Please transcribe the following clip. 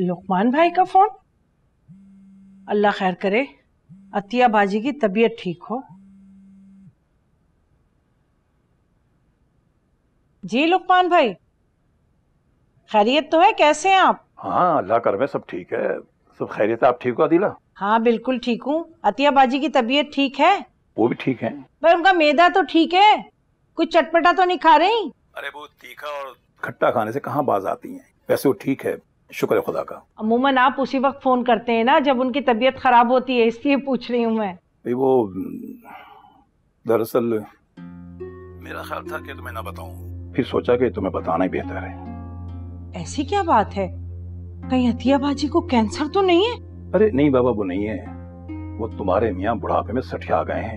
लुकमान भाई का फ़ोन अल्लाह खैर करे अतिया बाजी की तबीयत ठीक हो जी लुकमान भाई खैरियत तो है कैसे हैं आप हाँ अल्लाह कर में सब ठीक है सब खैरियत आप ठीक हो अदिला हाँ बिल्कुल ठीक हूँ अतिया बाजी की तबीयत ठीक है वो भी ठीक है पर उनका मैदा तो ठीक है कुछ चटपटा तो नहीं खा रही अरे वो तीखा और खट्टा खाने से कहाँ बाज आती है वैसे वो ठीक है शुक्र खुदा का अमूमन आप उसी वक्त फ़ोन करते हैं ना जब उनकी तबीयत ख़राब होती है इसलिए पूछ रही हूँ मैं वो दरअसल मेरा ख्याल था कि तुम्हें ना बताऊं फिर सोचा कि तुम्हें बताना ही बेहतर है ऐसी क्या बात है कहीं अतिया बाजी को कैंसर तो नहीं है अरे नहीं बाबा वो नहीं है वो तुम्हारे मियाँ बुढ़ापे में सठिया गए हैं